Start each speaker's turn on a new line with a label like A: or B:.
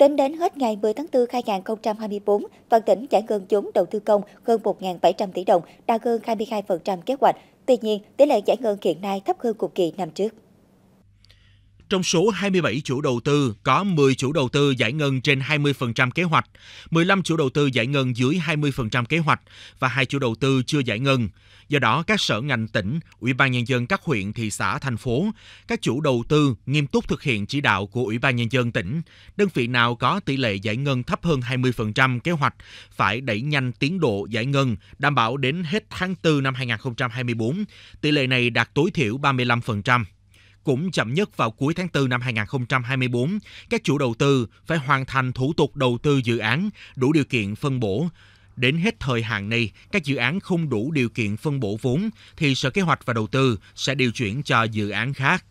A: Tính đến hết ngày 10 tháng 4 năm 2024, toàn tỉnh giải ngân vốn đầu tư công hơn 1.700 tỷ đồng, đạt hơn 22% kế hoạch. Tuy nhiên, tỷ lệ giải ngân hiện nay thấp hơn cùng kỳ năm trước.
B: Trong số 27 chủ đầu tư, có 10 chủ đầu tư giải ngân trên 20% kế hoạch, 15 chủ đầu tư giải ngân dưới 20% kế hoạch và hai chủ đầu tư chưa giải ngân. Do đó, các sở ngành tỉnh, Ủy ban Nhân dân các huyện, thị xã, thành phố, các chủ đầu tư nghiêm túc thực hiện chỉ đạo của Ủy ban Nhân dân tỉnh. Đơn vị nào có tỷ lệ giải ngân thấp hơn 20% kế hoạch phải đẩy nhanh tiến độ giải ngân, đảm bảo đến hết tháng 4 năm 2024, tỷ lệ này đạt tối thiểu 35% cũng chậm nhất vào cuối tháng 4 năm 2024, các chủ đầu tư phải hoàn thành thủ tục đầu tư dự án đủ điều kiện phân bổ. Đến hết thời hạn này, các dự án không đủ điều kiện phân bổ vốn thì Sở Kế hoạch và Đầu tư sẽ điều chuyển cho dự án khác.